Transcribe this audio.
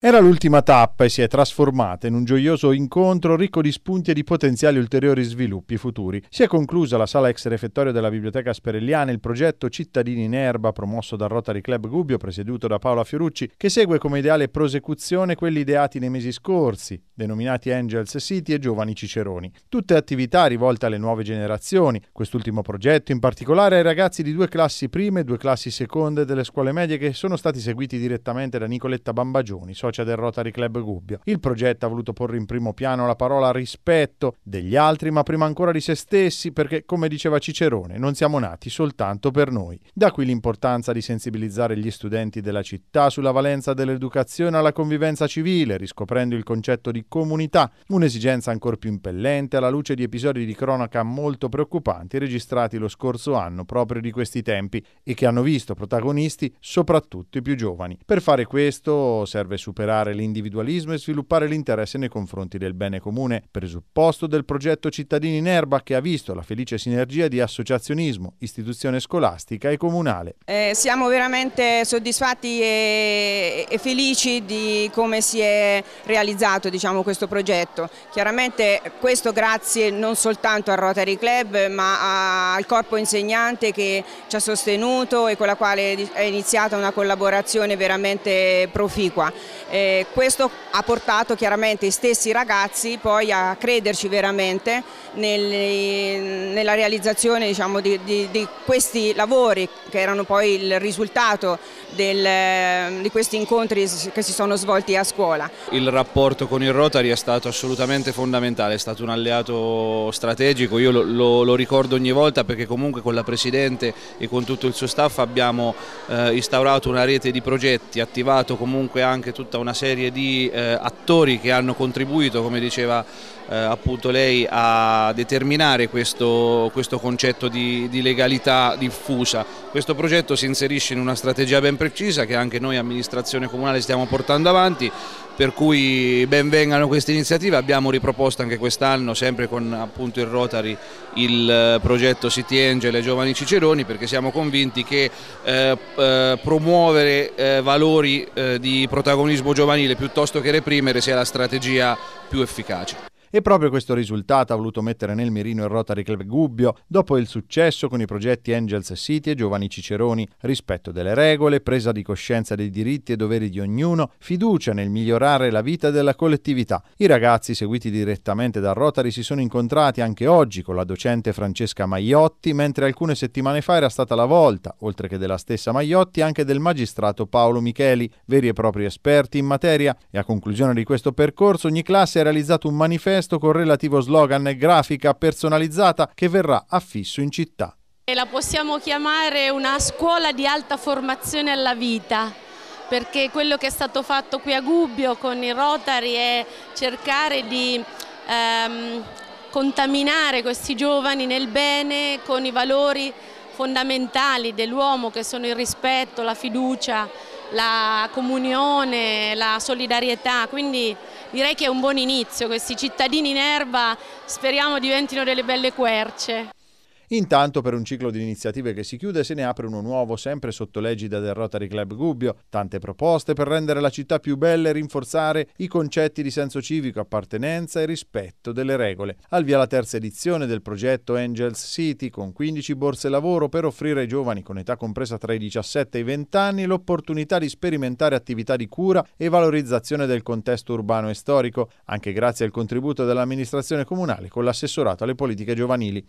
Era l'ultima tappa e si è trasformata in un gioioso incontro ricco di spunti e di potenziali ulteriori sviluppi futuri. Si è conclusa la sala ex refettorio della Biblioteca Sperelliana il progetto Cittadini in Erba promosso dal Rotary Club Gubbio presieduto da Paola Fiorucci che segue come ideale prosecuzione quelli ideati nei mesi scorsi, denominati Angels City e Giovani Ciceroni. Tutte attività rivolte alle nuove generazioni, quest'ultimo progetto in particolare ai ragazzi di due classi prime e due classi seconde delle scuole medie che sono stati seguiti direttamente da Nicoletta Bambagioni, socia del Rotary Club Gubbio. Il progetto ha voluto porre in primo piano la parola rispetto degli altri, ma prima ancora di se stessi, perché, come diceva Cicerone, non siamo nati soltanto per noi. Da qui l'importanza di sensibilizzare gli studenti della città sulla valenza dell'educazione alla convivenza civile, riscoprendo il concetto di comunità, un'esigenza ancora più impellente alla luce di episodi di cronaca molto preoccupanti registrati lo scorso anno proprio di questi tempi e che hanno visto protagonisti soprattutto i più giovani. Per fare questo serve superare superare l'individualismo e sviluppare l'interesse nei confronti del bene comune, presupposto del progetto Cittadini in Erba che ha visto la felice sinergia di associazionismo, istituzione scolastica e comunale. Eh, siamo veramente soddisfatti e, e, felici di come si è realizzato diciamo, questo progetto. Chiaramente questo grazie non soltanto al Rotary Club ma al corpo insegnante che ci ha sostenuto e con la quale è iniziata una collaborazione veramente proficua. Eh, questo ha portato chiaramente i stessi ragazzi poi a crederci veramente nel, nella realizzazione diciamo, di, di, di, questi lavori che erano poi il risultato del, di questi incontri che si sono svolti a scuola. Il rapporto con il Rotary è stato assolutamente fondamentale, è stato un alleato strategico, io lo, lo, lo ricordo ogni volta perché comunque con la Presidente e con tutto il suo staff abbiamo eh, instaurato una rete di progetti, attivato comunque anche tutta tutta una serie di eh, attori che hanno contribuito, come diceva eh, appunto lei, a determinare questo, questo concetto di, di, legalità diffusa. Questo progetto si inserisce in una strategia ben precisa che anche noi amministrazione comunale stiamo portando avanti, per cui ben vengano queste iniziative, abbiamo riproposto anche quest'anno, sempre con appunto il Rotary, il eh, progetto City Angel e Giovani Ciceroni, perché siamo convinti che eh, eh promuovere eh, valori di protagonismo giovanile piuttosto che reprimere sia la strategia più efficace. E proprio questo risultato ha voluto mettere nel mirino il Rotary Club Gubbio dopo il successo con i progetti Angels City e Giovani Ciceroni, rispetto delle regole, presa di coscienza dei diritti e doveri di ognuno, fiducia nel migliorare la vita della collettività. I ragazzi seguiti direttamente dal Rotary si sono incontrati anche oggi con la docente Francesca Maiotti, mentre alcune settimane fa era stata la volta, oltre che della stessa Maiotti, anche del magistrato Paolo Micheli, veri e propri esperti in materia, e a conclusione di questo percorso ogni classe ha realizzato un manifesto manifesto con relativo slogan e grafica personalizzata che verrà affisso in città. la possiamo chiamare una scuola di alta formazione alla vita, perché quello che è stato fatto qui a Gubbio con i Rotari è cercare di ehm, contaminare questi giovani nel bene con i valori fondamentali dell'uomo che sono il rispetto, la fiducia, la comunione, la solidarietà, quindi direi che è un buon inizio, questi cittadini in erba speriamo diventino delle belle querce. Intanto per un ciclo di iniziative che si chiude se ne apre uno nuovo sempre sotto l'egida del Rotary Club Gubbio. Tante proposte per rendere la città più bella e rinforzare i concetti di senso civico, appartenenza e rispetto delle regole. Al via la terza edizione del progetto Angels City con 15 borse lavoro per offrire ai giovani con età compresa tra i 17 e i 20 anni l'opportunità di sperimentare attività di cura e valorizzazione del contesto urbano e storico, anche grazie al contributo dell'amministrazione comunale con l'assessorato alle politiche giovanili.